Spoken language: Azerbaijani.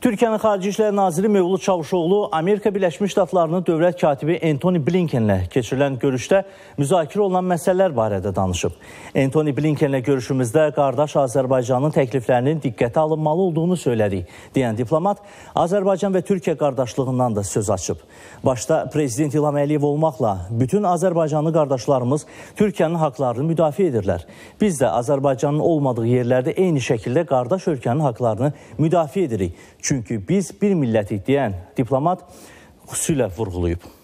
Türkiyənin Xarici İşlər Naziri Mövlud Çavuşoğlu Amerika Birləşmiş Ştatlarının dövlət katibi Antony Blinkenlə keçirilən görüşdə müzakirə olunan məsələlər barədə danışıb. Antony Blinkenlə görüşümüzdə qardaş Azərbaycanın təkliflərinin diqqətə alınmalı olduğunu söylədik, deyən diplomat Azərbaycan və Türkiyə qardaşlığından da söz açıb. Başda prezident İlham Əliyev olmaqla bütün Azərbaycanlı qardaşlarımız Türkiyənin haqqlarını müdafiə edirlər. Biz də Azərbaycanın olmadığı yerlərdə eyni şəkildə qardaş ölkənin haqqlarını müdafiə edirik. Çünki biz bir millətik deyən diplomat xüsusilə vurğulayıb.